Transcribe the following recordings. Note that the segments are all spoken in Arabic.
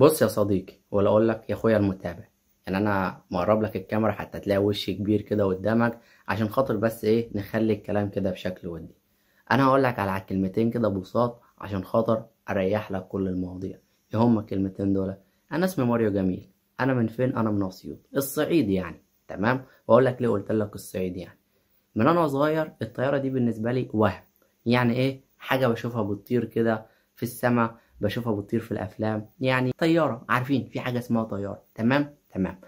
بص يا صديقي ولا اقول لك يا اخويا المتابع يعني انا مقرب لك الكاميرا حتى تلاقي وش كبير كده قدامك عشان خاطر بس ايه نخلي الكلام كده بشكل ودي انا هقول لك على كلمتين كده بساط عشان خاطر اريح لك كل المواضيع ايه هما الكلمتين دول انا اسمي ماريو جميل انا من فين انا من اسيوط الصعيد يعني تمام واقول لك ليه قلت لك الصعيد يعني من انا صغير الطياره دي بالنسبه لي وهم يعني ايه حاجه بشوفها بتطير كده في السماء بشوفها بتطير في الافلام يعني طياره عارفين في حاجه اسمها طياره تمام تمام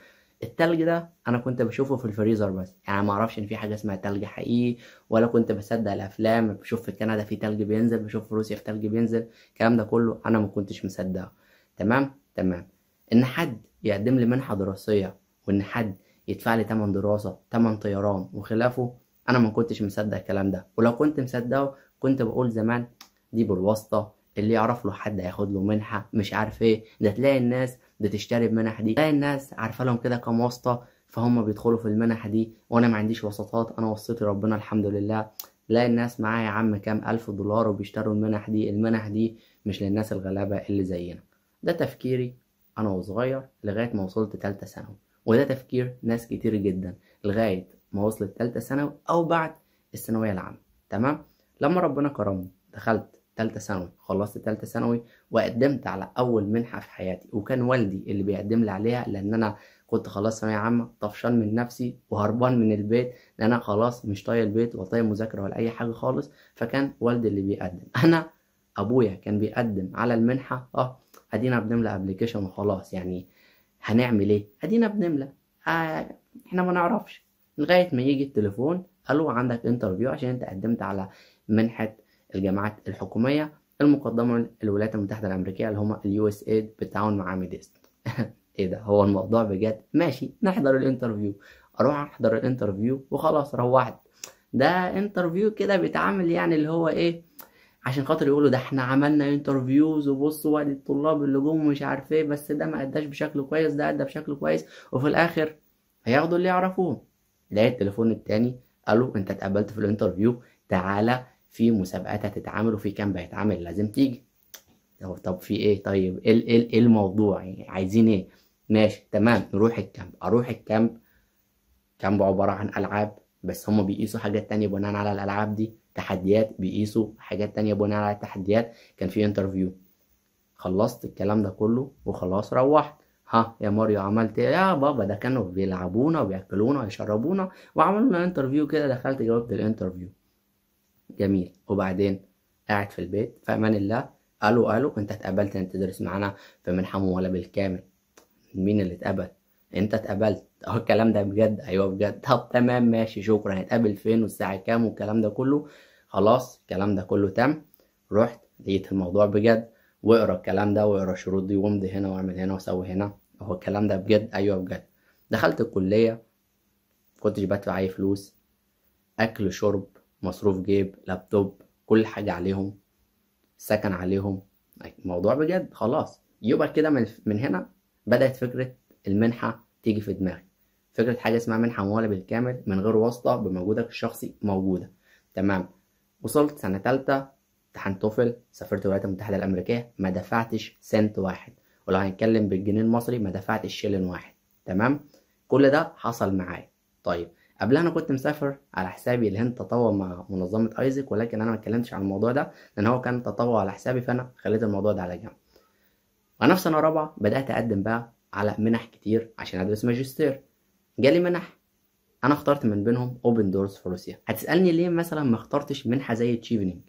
التلج ده انا كنت بشوفه في الفريزر بس يعني ما اعرفش ان في حاجه اسمها تلج حقيقي ولا كنت بصدق الافلام بشوف في كندا في تلج بينزل بشوف في روسيا في تلج بينزل الكلام ده كله انا ما كنتش مصدقه تمام تمام ان حد يقدم لي منحه دراسيه وان حد يدفع لي تمن دراسه تمن طيران وخلافه انا ما كنتش مصدق الكلام ده ولو كنت مصدقه كنت بقول زمان دي بالواسطه اللي يعرف له حد هياخد له منحه مش عارف ايه ده تلاقي الناس بتشتري المنح دي تلاقي الناس عارفه لهم كده كام واسطه فهم بيدخلوا في المنح دي وانا ما عنديش وسطات انا وصيتي ربنا الحمد لله لا الناس معايا يا عم كام ألف دولار وبيشتروا المنح دي المنح دي مش للناس الغلابة اللي زينا ده تفكيري أنا وصغير لغاية ما وصلت ثالثه ثانوي وده تفكير ناس كتير جدا لغاية ما وصلت ثالثه ثانوي أو بعد الثانوية العامة تمام لما ربنا كرمني دخلت تالتة ثانوي خلصت تالتة ثانوي وقدمت على أول منحة في حياتي وكان والدي اللي بيقدم لي عليها لأن أنا كنت خلاص ثانوية عامة طفشان من نفسي وهربان من البيت لأن أنا خلاص مش طايق البيت ولا طايق مذاكرة ولا أي حاجة خالص فكان والدي اللي بيقدم أنا أبويا كان بيقدم على المنحة أه أدينا بنملى أبلكيشن وخلاص يعني هنعمل إيه؟ أدينا بنملى آه إحنا ما نعرفش لغاية ما يجي التليفون قالوا عندك انترفيو عشان أنت قدمت على منحة الجامعات الحكومية المقدمة للولايات المتحدة الأمريكية اللي هما اليو اس ايد بالتعاون مع ميديست ايه ده هو الموضوع بجد ماشي نحضر الانترفيو اروح احضر الانترفيو وخلاص روحت ده انترفيو كده بيتعامل يعني اللي هو ايه عشان خاطر يقولوا ده احنا عملنا انترفيوز وبصوا وادي الطلاب اللي جم ومش عارف ايه بس ده ما اداش بشكل كويس ده ادى بشكل كويس وفي الاخر هياخدوا اللي يعرفوه لقيت التليفون التاني قالوا انت اتقبلت في الانترفيو تعالى في مسابقات هتتعمل وفي كامب هيتعمل لازم تيجي طب في ايه طيب ايه إيه, ايه الموضوع يعني عايزين ايه ماشي تمام نروح الكامب اروح الكامب كامب عباره عن العاب بس هم بيقيسوا حاجات تانية بناء على الالعاب دي تحديات بيقيسوا حاجات تانية بناء على التحديات كان في انترفيو خلصت الكلام ده كله وخلاص روحت ها يا ماريو عملت ايه يا بابا ده كانوا بيلعبونا وبياكلونا ويشربونا وعملوا لنا انترفيو كده دخلت جاوبت الانترفيو جميل وبعدين قاعد في البيت في امان الله قالوا قالوا انت اتقبلت ان تدرس معانا في منحة ولا بالكامل مين اللي اتقبل انت اتقبلت اهو الكلام ده بجد ايوه بجد طب تمام ماشي شكرا هنتقابل فين والساعه كام والكلام ده كله خلاص الكلام ده كله تم رحت لقيت الموضوع بجد واقرا الكلام ده واقرا الشروط دي وامضي هنا واعمل هنا واسوي هنا اهو الكلام ده بجد ايوه بجد دخلت الكليه كنتش بدفع اي فلوس اكل شرب مصروف جيب لابتوب كل حاجة عليهم سكن عليهم الموضوع بجد خلاص يبقى كده من, من هنا بدأت فكرة المنحة تيجي في دماغي فكرة حاجة اسمها منحة موالة بالكامل من غير واسطة بمجهودك الشخصي موجودة تمام وصلت سنة تالتة امتحان توفل سافرت الولايات المتحدة الأمريكية ما دفعتش سنت واحد ولو هنتكلم بالجنيه المصري ما دفعتش شلن واحد تمام كل ده حصل معايا طيب قبلها انا كنت مسافر على حسابي الهند تطوع مع منظمه ايزك ولكن انا ما اتكلمتش عن الموضوع ده لان هو كان تطوع على حسابي فانا خليت الموضوع ده على جنب وانا في سنه رابعه بدات اقدم بقى على منح كتير عشان ادرس ماجستير جالي منح انا اخترت من بينهم اوبن دورز في روسيا هتسالني ليه مثلا ما اخترتش منحه زي تشيفنينج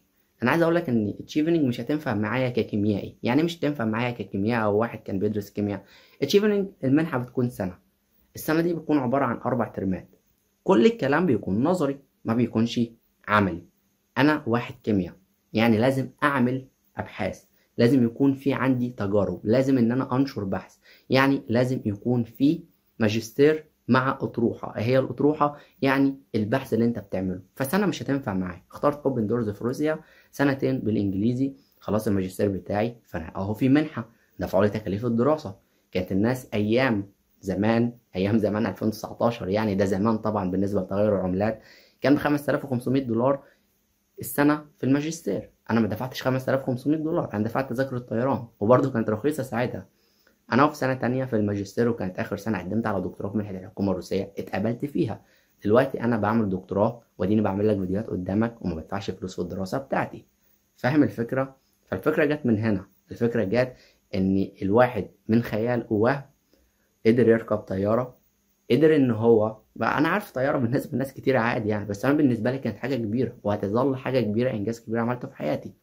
انا عايز اقول لك ان تشيفنينج مش هتنفع معايا ككيميائي يعني مش هتنفع معايا ككيمياء او واحد كان بيدرس كيمياء تشيفنينج المنحه بتكون سنه السنه دي بتكون عباره عن اربع ترمات كل الكلام بيكون نظري ما بيكونش عملي انا واحد كيمياء يعني لازم اعمل ابحاث لازم يكون في عندي تجارب لازم ان انا انشر بحث يعني لازم يكون في ماجستير مع اطروحه هي الاطروحه يعني البحث اللي انت بتعمله فسنه مش هتنفع معايا اخترت اوبن دورز في روسيا سنتين بالانجليزي خلاص الماجستير بتاعي فانا اهو في منحه دفعوا لي تكاليف الدراسه كانت الناس ايام زمان ايام زمان 2019 يعني ده زمان طبعا بالنسبه لتغير العملات كان ب 5500 دولار السنه في الماجستير انا ما دفعتش 5500 دولار انا دفعت تذاكر الطيران وبرده كانت رخيصه ساعتها انا في سنه تانية في الماجستير وكانت اخر سنه قدمت على دكتوراه في منحه الحكومه الروسيه اتقبلت فيها دلوقتي انا بعمل دكتوراه واديني بعمل لك فيديوهات قدامك وما بدفعش فلوس في الدراسه بتاعتي فاهم الفكره فالفكره جت من هنا الفكره جت ان الواحد من خيال ووهم قدر يركب طياره قدر ان هو بقى انا عارف طياره بالنسبه لناس كتير عادي يعني بس انا بالنسبه لي كانت حاجه كبيره وهتظل حاجه كبيره انجاز كبير عملته في حياتي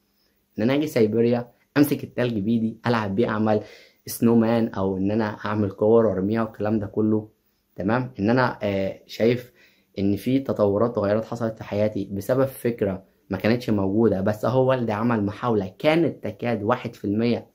ان انا اجي سيبيريا امسك التلج بايدي العب بيه اعمل سنو مان او ان انا اعمل كور وارميها والكلام ده كله تمام ان انا آه شايف ان في تطورات وتغيرات حصلت في حياتي بسبب فكره ما كانتش موجوده بس هو والدي عمل محاوله كانت تكاد واحد في المية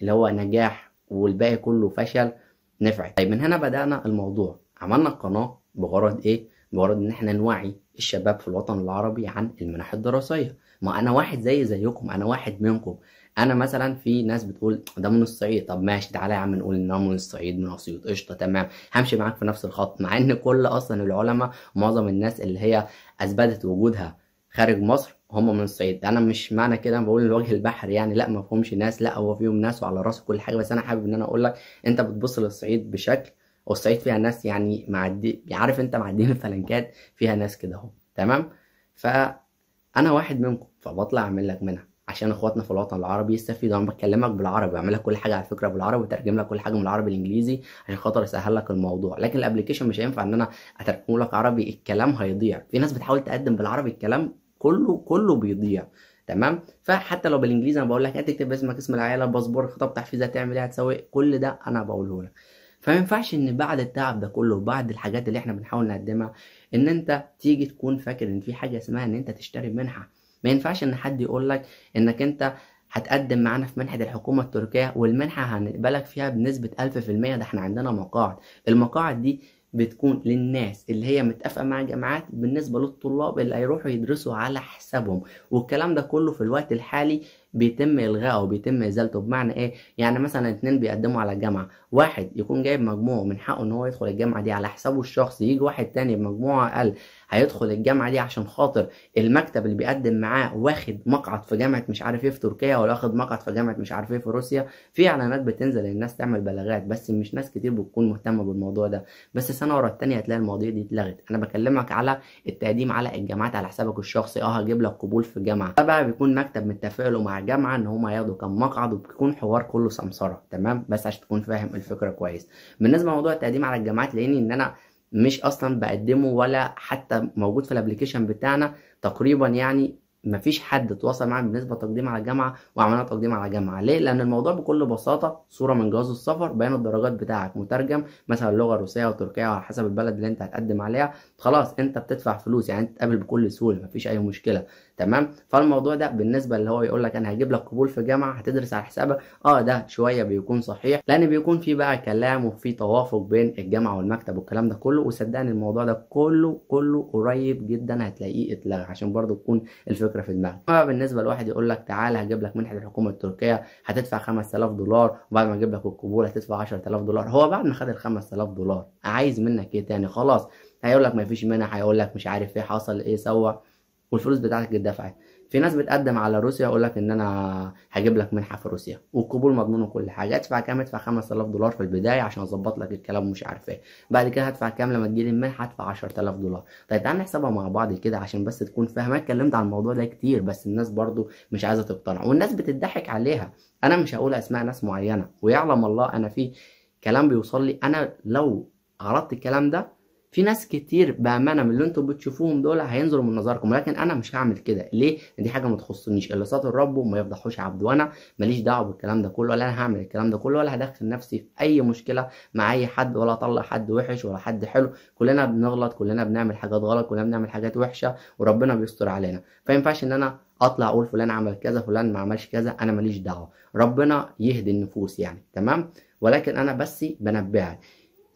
اللي هو نجاح والباقي كله فشل نفعت طيب من هنا بدأنا الموضوع عملنا القناة بغرض إيه؟ بغرض إن إحنا نوعي الشباب في الوطن العربي عن المنح الدراسية ما أنا واحد زي زيكم أنا واحد منكم انا مثلا في ناس بتقول ده من الصعيد طب ماشي تعالى يا عم نقول ان من الصعيد من اسيوط قشطه تمام همشي معاك في نفس الخط مع ان كل اصلا العلماء معظم الناس اللي هي اثبتت وجودها خارج مصر هم من الصعيد انا مش معنى كده بقول الوجه البحر يعني لا ما فيهمش ناس لا هو فيهم ناس وعلى راسه كل حاجه بس انا حابب ان انا اقول لك انت بتبص للصعيد بشكل والصعيد فيها ناس يعني معدي عارف انت معديين الفلنكات فيها ناس كده اهو تمام فانا واحد منكم فبطلع اعمل لك منها عشان اخواتنا في الوطن العربي يستفيدوا انا بكلمك بالعربي بعمل لك كل حاجه على فكره بالعربي وترجم لك كل حاجه من العربي الانجليزي عشان خاطر اسهل لك الموضوع لكن الابلكيشن مش هينفع ان انا اترجمه لك عربي الكلام هيضيع في ناس بتحاول تقدم بالعربي الكلام كله كله بيضيع تمام فحتى لو بالانجليزي انا بقول لك هتكتب اسمك اسم العيله الباسبور خطاب تحفيز هتعمل ايه هتسوي إيه؟ كل ده انا بقوله لك فما ينفعش ان بعد التعب ده كله وبعد الحاجات اللي احنا بنحاول نقدمها ان انت تيجي تكون فاكر ان في حاجه اسمها ان انت تشتري منحه ما ينفعش ان حد يقول لك انك انت هتقدم معانا في منحة الحكومة التركية والمنحة هنقبلك فيها بنسبة 1000% ده احنا عندنا مقاعد المقاعد دي بتكون للناس اللي هي متفقه مع الجامعات بالنسبه للطلاب اللي هيروحوا يدرسوا على حسابهم والكلام ده كله في الوقت الحالي بيتم الغاءه بيتم ازالته بمعنى ايه يعني مثلا اتنين بيقدموا على الجامعه واحد يكون جايب مجموعه من حقه ان هو يدخل الجامعه دي على حسابه الشخصي يجي واحد تاني بمجموعه اقل هيدخل الجامعه دي عشان خاطر المكتب اللي بيقدم معاه واخد مقعد في جامعه مش عارف ايه في تركيا ولا واخد مقعد في جامعه مش عارف ايه في روسيا في اعلانات بتنزل الناس تعمل بلاغات بس مش ناس كتير بتكون مهتمه بالموضوع ده بس سنه ورا التانيه هتلاقي المواضيع دي اتلغت انا بكلمك على التقديم على الجامعات على حسابك الشخصي اه هجيب لك قبول في الجامعه ده بقى بيكون مكتب متفق مع الجامعه ان هم ياخدوا كام مقعد وبيكون حوار كله سمسره تمام بس عشان تكون فاهم الفكره كويس بالنسبه لموضوع التقديم على الجامعات لاني ان انا مش اصلا بقدمه ولا حتى موجود في الابلكيشن بتاعنا تقريبا يعني مفيش حد اتواصل معاه بالنسبه تقديم على الجامعه وعملنا تقديم على جامعه ليه لان الموضوع بكل بساطه صوره من جواز السفر بيان الدرجات بتاعك مترجم مثلا اللغه الروسيه وتركيا على حسب البلد اللي انت هتقدم عليها خلاص انت بتدفع فلوس يعني انت تقابل بكل سهوله مفيش اي مشكله تمام فالموضوع ده بالنسبه اللي هو يقول لك انا هجيب لك قبول في جامعه هتدرس على حسابك اه ده شويه بيكون صحيح لان بيكون في بقى كلام وفي توافق بين الجامعه والمكتب والكلام ده كله وصدقني الموضوع ده كله كله قريب جدا هتلاقيه اتلغى عشان برضو تكون الفكره الفكره في دماغك اما بالنسبه لواحد يقول لك تعالى هجيب لك منحه الحكومه التركيه هتدفع 5000 دولار وبعد ما اجيب لك القبول هتدفع 10000 دولار هو بعد ما خد ال 5000 دولار عايز منك ايه تاني خلاص هيقول لك ما فيش منح هيقول لك مش عارف ايه حصل ايه سوى والفلوس بتاعتك اتدفعت في ناس بتقدم على روسيا يقول لك ان انا هجيب لك منحه في روسيا والقبول مضمون وكل حاجه ادفع كام ادفع 5000 دولار في البدايه عشان اظبط لك الكلام ومش عارف ايه بعد كده هدفع كام لما تجيلي المنحه هدفع 10000 دولار طيب تعال نحسبها مع بعض كده عشان بس تكون فاهمه اتكلمت عن الموضوع ده كتير بس الناس برضو مش عايزه تقتنع والناس بتضحك عليها انا مش هقول اسماء ناس معينه ويعلم الله انا في كلام بيوصل لي انا لو عرضت الكلام ده في ناس كتير بامانه من اللي انتم بتشوفوهم دول هينظروا من نظركم ولكن انا مش هعمل كده ليه دي حاجه ما تخصنيش الا ساطر ربه ما يفضحوش عبد وانا ماليش دعوه بالكلام ده كله ولا انا هعمل الكلام ده كله ولا هدخل نفسي في اي مشكله مع اي حد ولا اطلع حد وحش ولا حد حلو كلنا بنغلط كلنا بنعمل حاجات غلط كلنا بنعمل حاجات وحشه وربنا بيستر علينا فينفعش ان انا اطلع اقول فلان عمل كذا فلان ما عملش كذا انا ماليش دعوه ربنا يهدي النفوس يعني تمام ولكن انا بس بنبهك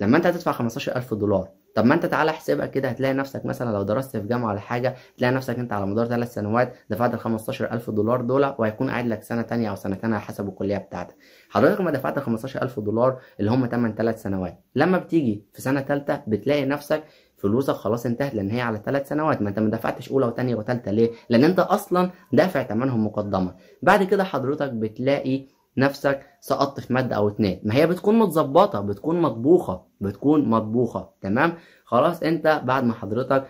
لما انت هتدفع 15000 دولار طب ما انت تعالى احسبها كده هتلاقي نفسك مثلا لو درست في جامعه ولا حاجه تلاقي نفسك انت على مدار ثلاث سنوات دفعت ال 15000 دولار دول وهيكون قاعد لك سنه ثانيه او سنتين على حسب الكليه بتاعتك حضرتك ما دفعت ال 15000 دولار اللي هم ثمن ثلاث سنوات لما بتيجي في سنه ثالثه بتلاقي نفسك فلوسك خلاص انتهت لان هي على ثلاث سنوات ما انت ما دفعتش اولى وثانيه وثالثه ليه لان انت اصلا دافع ثمنهم مقدما بعد كده حضرتك بتلاقي نفسك سقطت في ماده او اتنين ما هي بتكون متظبطه بتكون مطبوخه بتكون مطبوخه تمام خلاص انت بعد ما حضرتك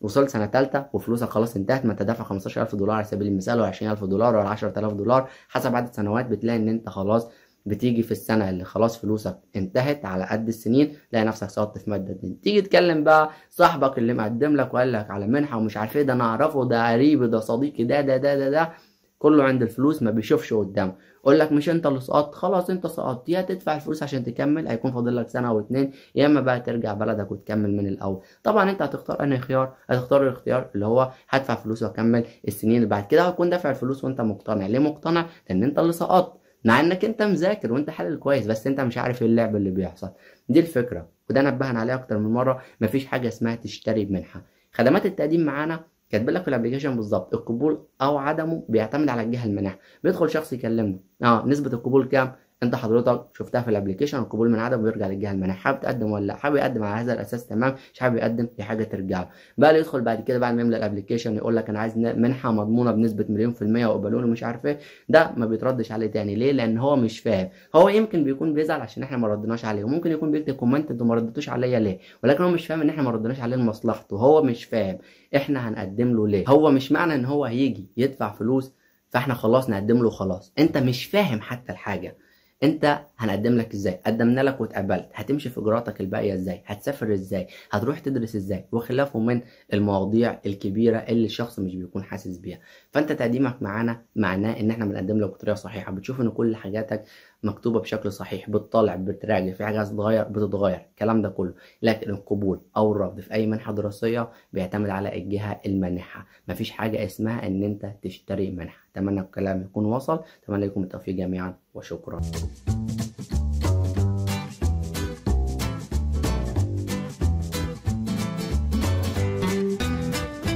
وصلت سنه ثالثه وفلوسك خلاص انتهت ما انت دافع 15000 دولار على سبيل المثال و20000 دولار ولا 10000 دولار حسب عدد سنوات بتلاقي ان انت خلاص بتيجي في السنة اللي خلاص فلوسك انتهت على قد السنين تلاقي نفسك سقطت في مادة اتنين تيجي تكلم بقى صاحبك اللي مقدم لك وقال لك على منحة ومش عارف ايه ده انا اعرفه ده قريبي ده صديقي ده ده ده ده ده كله عند الفلوس ما بيشوفش قدامه يقول لك مش انت اللي سقطت خلاص انت سقطت يا تدفع الفلوس عشان تكمل هيكون فاضل لك سنه او اتنين يا اما بقى ترجع بلدك وتكمل من الاول طبعا انت هتختار انهي خيار هتختار الاختيار اللي هو هدفع فلوس واكمل السنين اللي بعد كده هتكون دافع الفلوس وانت مقتنع ليه مقتنع لان انت اللي سقطت مع انك انت مذاكر وانت حلل كويس بس انت مش عارف إيه اللعب اللي بيحصل دي الفكره وده نبهنا عليها اكتر من مره مفيش حاجه اسمها تشتري بمنحه خدمات التقديم معانا كاتب لك في الابلكيشن بالظبط القبول او عدمه بيعتمد على الجهه المانعه بيدخل شخص يكلمه اه نسبه القبول كام انت حضرتك شفتها في الابلكيشن القبول من عدم ويرجع للجهه المانحه حابب تقدم ولا حابب يقدم على هذا الاساس تمام مش حابب يقدم في حاجه ترجع له بقى اللي يدخل بعد كده بعد ما يملى الابلكيشن يقول لك انا عايز منحه مضمونه بنسبه مليون في الميه وقبلوني مش عارف ايه ده ما بيتردش عليه تاني ليه لان هو مش فاهم هو يمكن بيكون بيزعل عشان احنا ما ردناش عليه وممكن يكون بيكتب كومنت انتوا ما ردتوش عليا ليه ولكن هو مش فاهم ان احنا ما ردناش عليه لمصلحته هو مش فاهم احنا هنقدم له ليه هو مش معنى ان هو هيجي يدفع فلوس فاحنا خلاص نقدم له خلاص انت مش فاهم حتى الحاجه انت هنقدم لك ازاي قدمنا لك واتقبلت هتمشي في اجراءاتك الباقيه ازاي هتسافر ازاي هتروح تدرس ازاي وخلافه من المواضيع الكبيره اللي الشخص مش بيكون حاسس بيها فانت تقديمك معانا معناه ان احنا بنقدم لك بطريقه صحيحه بتشوف ان كل حاجاتك مكتوبه بشكل صحيح بتطالع بتراجع في حاجه عايز تتغير بتتغير الكلام ده كله لكن القبول او الرفض في اي منحه دراسيه بيعتمد على الجهه المانحه مفيش حاجه اسمها ان انت تشتري منحه اتمنى الكلام يكون وصل اتمنى لكم التوفيق جميعا وشكرا